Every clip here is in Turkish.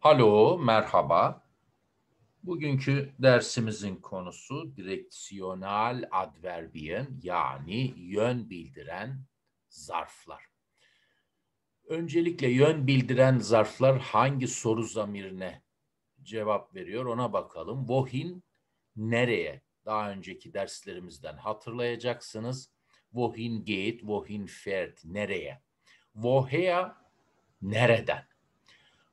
Halo, merhaba. Bugünkü dersimizin konusu direksiyonal adverbiyen yani yön bildiren zarflar. Öncelikle yön bildiren zarflar hangi soru zamirine cevap veriyor ona bakalım. Vohin nereye? Daha önceki derslerimizden hatırlayacaksınız. Vohin gate, vohin fert nereye? Vohea nereden?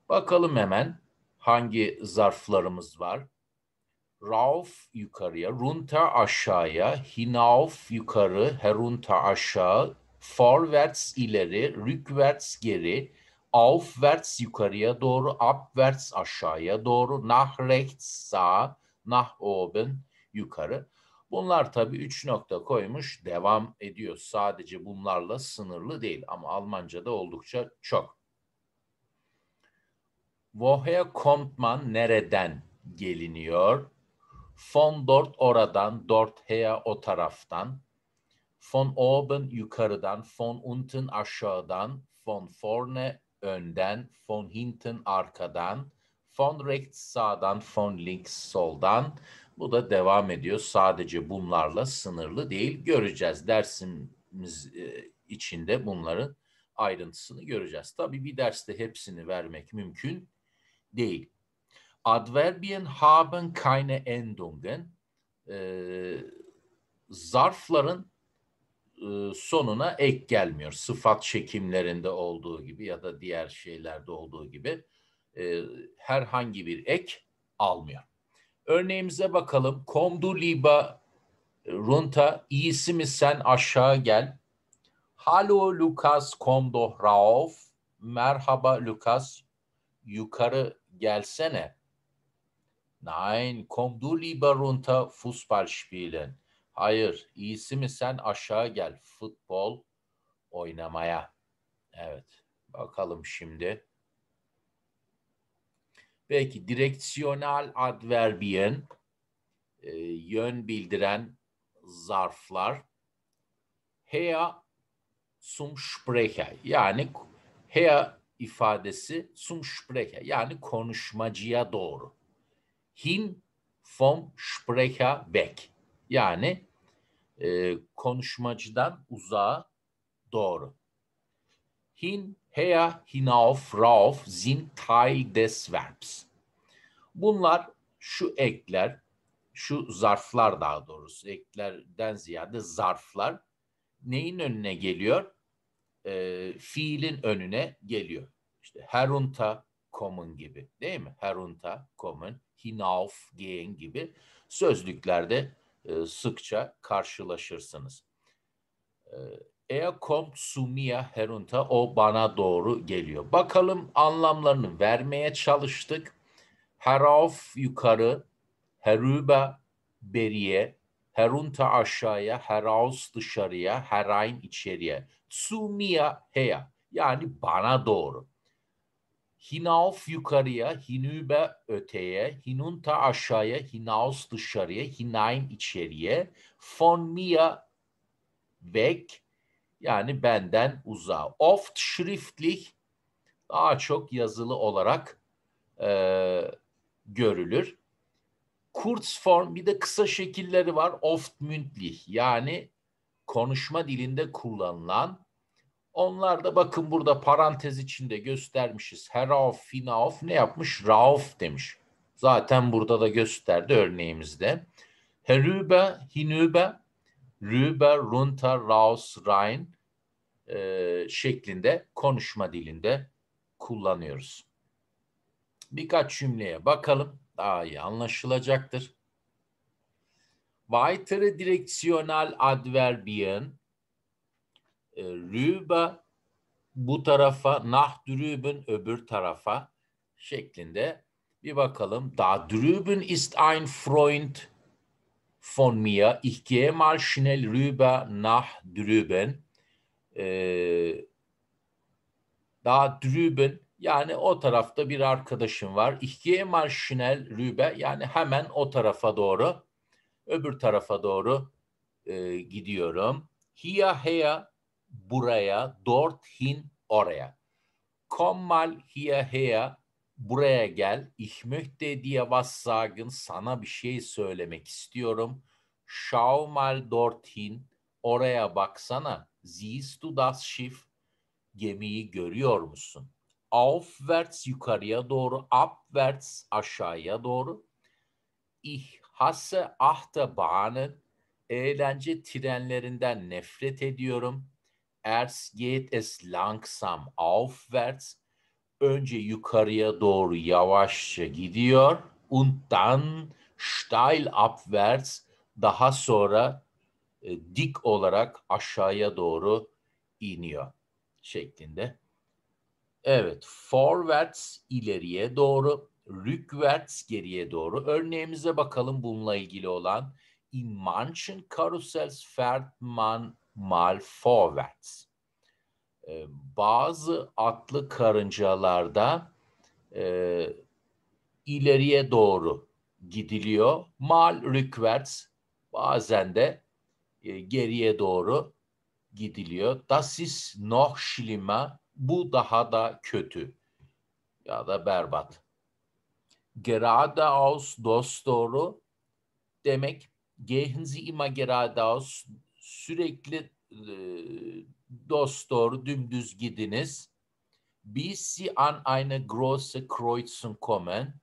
Bakalım hemen hangi zarflarımız var. Rauf yukarıya, Runta aşağıya, Hinauf yukarı, Herunta aşağı, Forwards ileri, Rückwärts geri, Aufwärts yukarıya doğru, Abwärts aşağıya doğru, Nach rechts sağ, Nach oben yukarı. Bunlar tabii üç nokta koymuş, devam ediyor. Sadece bunlarla sınırlı değil ama Almanca'da oldukça çok. Wohea Kompman nereden geliniyor? Von Dort oradan, Dort Hea o taraftan. Von oben yukarıdan, von unten aşağıdan, von vorne önden, von hinten arkadan, von rechts sağdan, von links soldan. Bu da devam ediyor. Sadece bunlarla sınırlı değil. Göreceğiz dersimiz e, içinde bunların ayrıntısını göreceğiz. Tabii bir derste hepsini vermek mümkün değil. Adverbien haben keine Endungen. Ee, zarfların e, sonuna ek gelmiyor. Sıfat çekimlerinde olduğu gibi ya da diğer şeylerde olduğu gibi e, herhangi bir ek almıyor. Örneğimize bakalım. Komdu liba e, runta runter, iyisi mi sen aşağı gel. Hallo Lukas, komdo doch rauf. Merhaba Lukas, yukarı gelsene. Nein, komm du lieber runter Fußball spielen. Hayır, iyisi mi sen aşağı gel futbol oynamaya. Evet, bakalım şimdi. Belki direksiyonel adverbiyen, e, yön bildiren zarflar. Her zum Sprecher yani her ifadesi zum Sprecher yani konuşmacıya doğru. Hin vom Sprecher weg yani e, konuşmacıdan uzağa doğru. Hin, her, hinauf, rauf sind Teil des Verbs. Bunlar şu ekler, şu zarflar daha doğrusu eklerden ziyade zarflar neyin önüne geliyor? e, fiilin önüne geliyor. İşte herunta kommen gibi değil mi? Herunta kommen, hinauf gehen gibi sözlüklerde e, sıkça karşılaşırsınız. E, kom kommt Herunta O bana doğru geliyor. Bakalım anlamlarını vermeye çalıştık. Herauf yukarı, herübe beriye, herunta aşağıya, heraus dışarıya, herein içeriye. Sumiya heya yani bana doğru. Hinauf yukarıya, hinübe öteye, hinunta aşağıya, hinaus dışarıya, hinain içeriye, von mir weg yani benden uzağa. Oft schriftlich daha çok yazılı olarak e, görülür. form bir de kısa şekilleri var. Oft mündlich yani konuşma dilinde kullanılan onlar da bakın burada parantez içinde göstermişiz. Herauf, Finauf ne yapmış? Rauf demiş. Zaten burada da gösterdi örneğimizde. Herübe, Hinübe, Rübe, Runta, Raus, Rhein e, şeklinde konuşma dilinde kullanıyoruz. Birkaç cümleye bakalım. Daha iyi anlaşılacaktır. Weitere direksiyonal adverbien e, rüba bu tarafa, nahdrübün öbür tarafa şeklinde bir bakalım. Da drüben ist ein Freund von mir. Ich gehe mal schnell rüber nach drüben. Ee, da drüben yani o tarafta bir arkadaşım var. Ich gehe mal schnell rüber yani hemen o tarafa doğru öbür tarafa doğru e, gidiyorum. Hier her buraya, dorthin oraya. Komm mal hierher, buraya gel. Ich möchte dir was sagen, sana bir şey söylemek istiyorum. Schau mal dorthin, oraya baksana. Siehst du das Schiff? Gemiyi görüyor musun? Aufwärts yukarıya doğru, abwärts aşağıya doğru. Ich hasse Achterbahnen, eğlence trenlerinden nefret ediyorum. Erz geht es langsam aufwärts. Önce yukarıya doğru yavaşça gidiyor. Und dann steil abwärts. Daha sonra e, dik olarak aşağıya doğru iniyor şeklinde. Evet, forwards ileriye doğru, rückwärts geriye doğru. Örneğimize bakalım bununla ilgili olan. In manchen Karussells fährt man mal forward. Ee, bazı atlı karıncalarda e, ileriye doğru gidiliyor. Mal rückwärts bazen de e, geriye doğru gidiliyor. Das ist noch schlimmer. Bu daha da kötü ya da berbat. Geradeaus dost doğru demek. Gehen Sie immer geradeaus sürekli e, dost doğru dümdüz gidiniz. Biz an eine große Kreuzung kommen.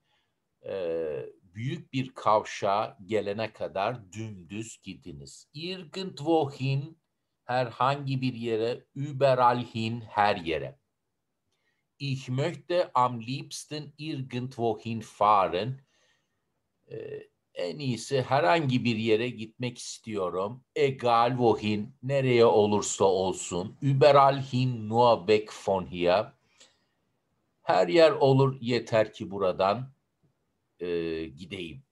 Ee, büyük bir kavşağa gelene kadar dümdüz gidiniz. Irgendwohin herhangi bir yere, überallhin her yere. Ich möchte am liebsten irgendwohin fahren. Ee, en iyisi herhangi bir yere gitmek istiyorum. Egal wohin, nereye olursa olsun. Überall hin nur weg von hier. Her yer olur yeter ki buradan e, gideyim.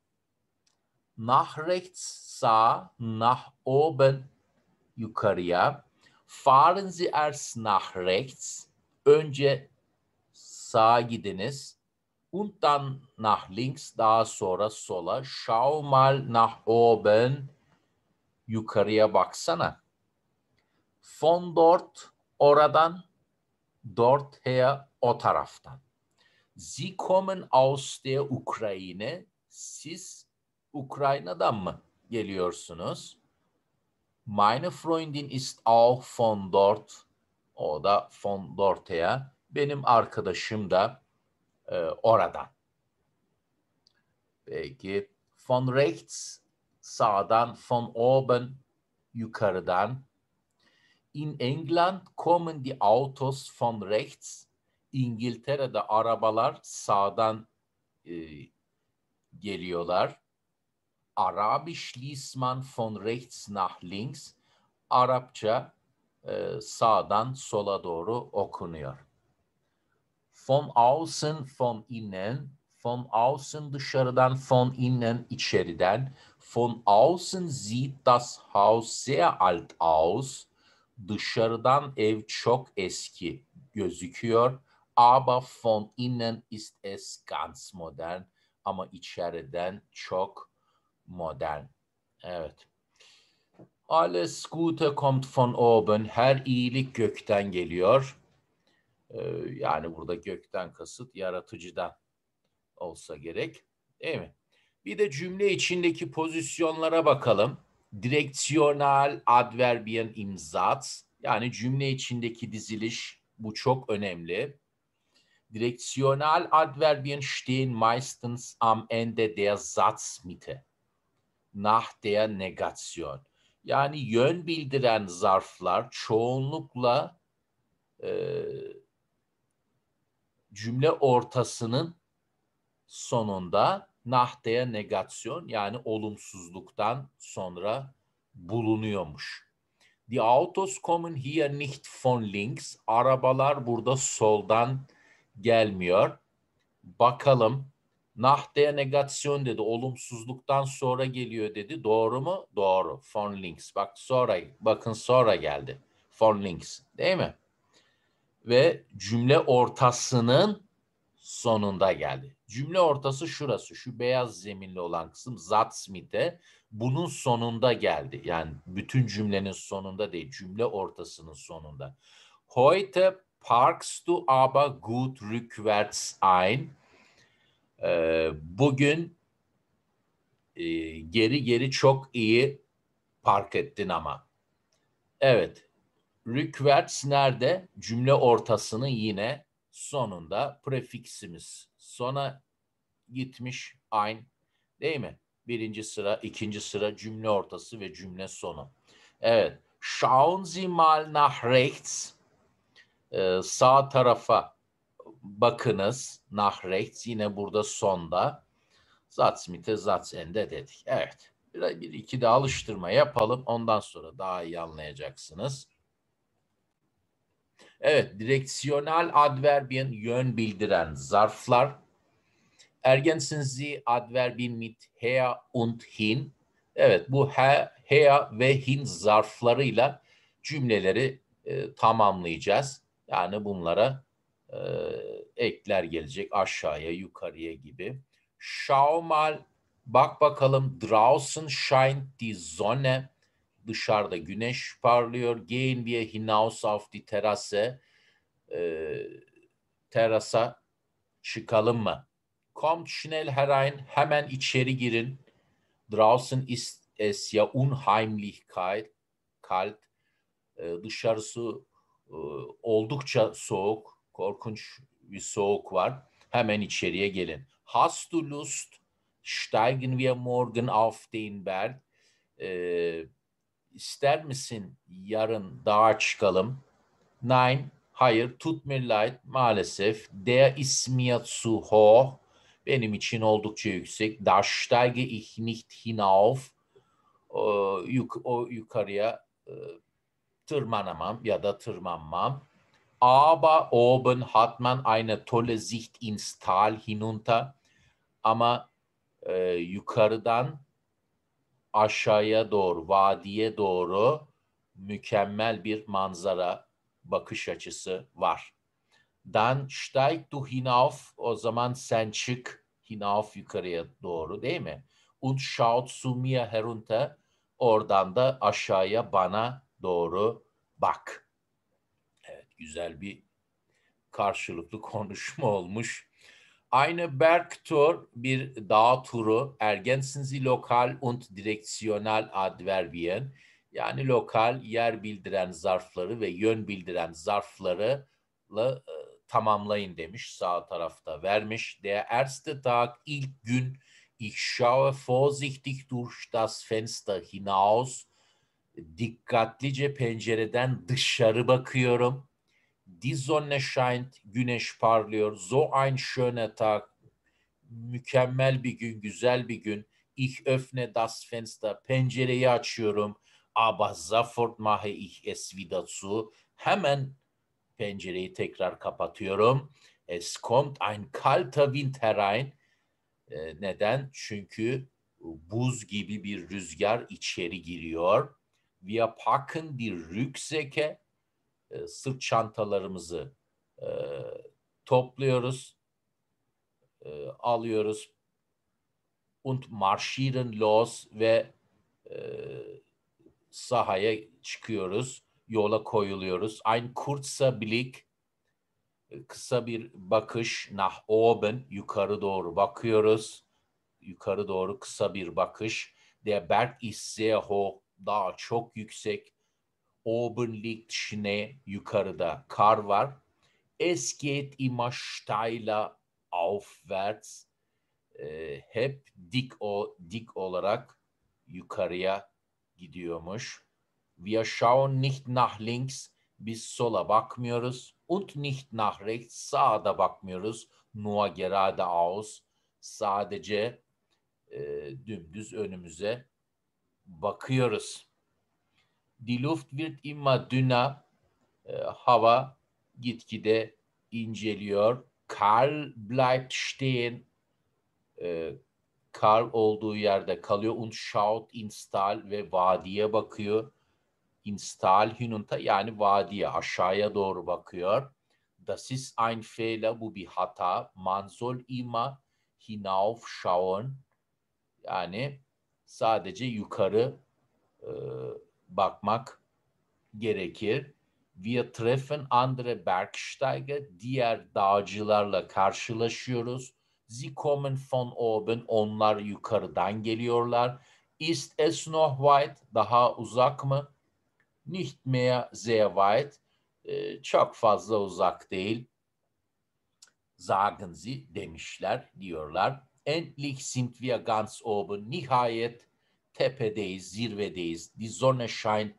Nach rechts sağ, nach oben yukarıya. Fahren Sie erst nach rechts. Önce sağa gidiniz und dann nach links, daha sonra sola. Schau mal nach oben. Yukarıya baksana. Von dort, oradan. Dort her, o taraftan. Sie kommen aus der Ukrayne. Siz Ukrayna'dan mı geliyorsunuz? Meine Freundin ist auch von dort. O da von dort'e. Benim arkadaşım da e, oradan. Peki von rechts sağdan, von oben yukarıdan. In England kommen die Autos von rechts. İngiltere'de arabalar sağdan e, geliyorlar. Arabisch liest man von rechts nach links. Arapça e, sağdan sola doğru okunuyor. Von außen von innen, von außen dışarıdan, von innen içeriden. Von außen sieht das Haus sehr alt aus. Dışarıdan ev çok eski gözüküyor. Aber von innen ist es ganz modern. Ama içeriden çok modern. Evet. Alles Gute kommt von oben. Her iyilik gökten geliyor yani burada gökten kasıt yaratıcıdan olsa gerek. Değil mi? Bir de cümle içindeki pozisyonlara bakalım. Direksiyonel adverbiyen imzat yani cümle içindeki diziliş bu çok önemli. Direksiyonel adverbiyen stehen meistens am Ende der Satzmitte. Nach der Negation. Yani yön bildiren zarflar çoğunlukla e, cümle ortasının sonunda nahdeye negasyon yani olumsuzluktan sonra bulunuyormuş. Die Autos kommen hier nicht von links. Arabalar burada soldan gelmiyor. Bakalım. Nahdeye negasyon dedi. Olumsuzluktan sonra geliyor dedi. Doğru mu? Doğru. Von links. Bak sonra, bakın sonra geldi. Von links. Değil mi? ve cümle ortasının sonunda geldi. Cümle ortası şurası, şu beyaz zeminli olan kısım Zatsmith'e bunun sonunda geldi. Yani bütün cümlenin sonunda değil, cümle ortasının sonunda. Heute parks du aber gut rückwärts ein. Ee, bugün e, geri geri çok iyi park ettin ama. Evet, requires nerede? Cümle ortasını yine sonunda prefiksimiz sona gitmiş ein değil mi? Birinci sıra, ikinci sıra cümle ortası ve cümle sonu. Evet. Schauen Sie mal nach rechts. Ee, sağ tarafa bakınız. Nach rechts yine burada sonda. Zatsmite Zatsende dedik. Evet. Bir, bir iki de alıştırma yapalım. Ondan sonra daha iyi anlayacaksınız. Evet, direksiyonel adverbin yön bildiren zarflar. Ergänzen Sie Adverbin mit her und hin. Evet, bu her, her ve hin zarflarıyla cümleleri e, tamamlayacağız. Yani bunlara e, ekler gelecek aşağıya, yukarıya gibi. Schau mal, bak bakalım draußen scheint die Sonne. Dışarıda güneş parlıyor. Gehen wir hinaus auf die Terrasse. E, terasa çıkalım mı? Kommt schnell herein. Hemen içeri girin. Draußen ist es ja unheimlich kalt. kalt. E, dışarısı e, oldukça soğuk. Korkunç bir soğuk var. Hemen içeriye gelin. Hast du Lust? Steigen wir morgen auf den Berg? Ee, İster misin yarın dağa çıkalım? Nine hayır, tut mir leid, maalesef. Der ist mir Benim için oldukça yüksek. Da steige ich nicht hinauf. O, ee, yuk, o yukarıya e, tırmanamam ya da tırmanmam. Aber oben hat man eine tolle Sicht ins Tal hinunter. Ama e, yukarıdan aşağıya doğru, vadiye doğru mükemmel bir manzara bakış açısı var. Dan steig du hinauf, o zaman sen çık hinauf yukarıya doğru değil mi? Und schaut zu mir herunter, oradan da aşağıya bana doğru bak. Evet, güzel bir karşılıklı konuşma olmuş. Eine Bergtour bir dağ turu. Ergänzen Sie lokal und direksiyonal Adverbien. Yani lokal yer bildiren zarfları ve yön bildiren zarfları e, tamamlayın demiş. Sağ tarafta vermiş. Der erste Tag ilk gün ich schaue vorsichtig durch das Fenster hinaus. Dikkatlice pencereden dışarı bakıyorum. Die Sonne scheint, güneş parlıyor. So ein schöner Tag, mükemmel bir gün, güzel bir gün. Ich öffne das Fenster, pencereyi açıyorum. Aber sofort mache ich es wieder zu. Hemen pencereyi tekrar kapatıyorum. Es kommt ein kalter Wind herein. Ee, neden? Çünkü buz gibi bir rüzgar içeri giriyor. Wir packen die Rücksäcke e, sırt çantalarımızı e, topluyoruz, e, alıyoruz. Und marschieren los ve e, sahaya çıkıyoruz, yola koyuluyoruz. Ein kurzer Blick, e, kısa bir bakış nach oben, yukarı doğru bakıyoruz. Yukarı doğru kısa bir bakış. Der Berg ist sehr hoch, dağ çok yüksek. Obenlichtschnee yukarıda kar var. Es geht immer steiler aufwärts. E, hep dik o dik olarak yukarıya gidiyormuş. Wir schauen nicht nach links. Biz sola bakmıyoruz. Und nicht nach rechts. Sağa bakmıyoruz. Nur gerade aus. Sadece e, dümdüz önümüze bakıyoruz. Die Luft wird immer dünner. Äh, hava gitgide inceliyor. Karl bleibt stehen. Äh, Karl olduğu yerde kalıyor. Und schaut ins Tal ve vadiye bakıyor. Ins Tal hinunta yani vadiye aşağıya doğru bakıyor. Das ist ein Fehler, bu bir hata. Man soll immer hinauf schauen Yani sadece yukarı e, bakmak gerekir. Wir treffen andere Bergsteiger, diğer dağcılarla karşılaşıyoruz. Sie kommen von oben, onlar yukarıdan geliyorlar. Ist es noch weit, daha uzak mı? Nicht mehr sehr weit, e, çok fazla uzak değil. Sagen Sie demişler, diyorlar. Endlich sind wir ganz oben, nihayet tepedeyiz, zirvedeyiz. Die Sonne scheint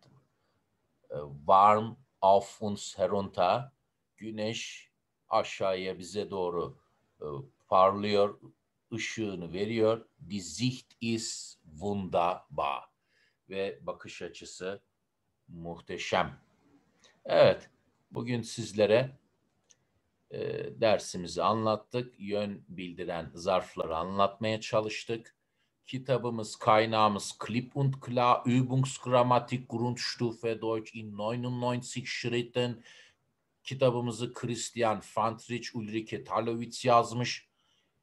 e, warm auf uns herunter. Güneş aşağıya bize doğru e, parlıyor, ışığını veriyor. Die Sicht ist wunderbar. Ve bakış açısı muhteşem. Evet, bugün sizlere e, dersimizi anlattık. Yön bildiren zarfları anlatmaya çalıştık. Kitabımız, kaynağımız Clip und Klar, Übungsgrammatik Grundstufe Deutsch in 99 Schritten. Kitabımızı Christian Fantrich Ulrike Talowitz yazmış.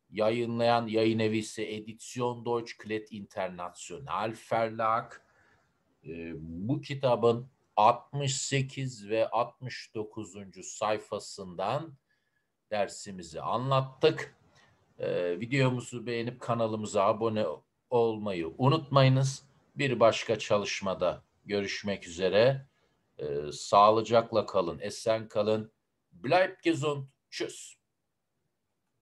Yayınlayan yayın evi ise Edition Deutsch Klett International Verlag. Ee, bu kitabın 68 ve 69. sayfasından dersimizi anlattık. Ee, videomuzu beğenip kanalımıza abone olmayı unutmayınız. Bir başka çalışmada görüşmek üzere. Ee, sağlıcakla kalın, esen kalın. Bleib gesund. Tschüss.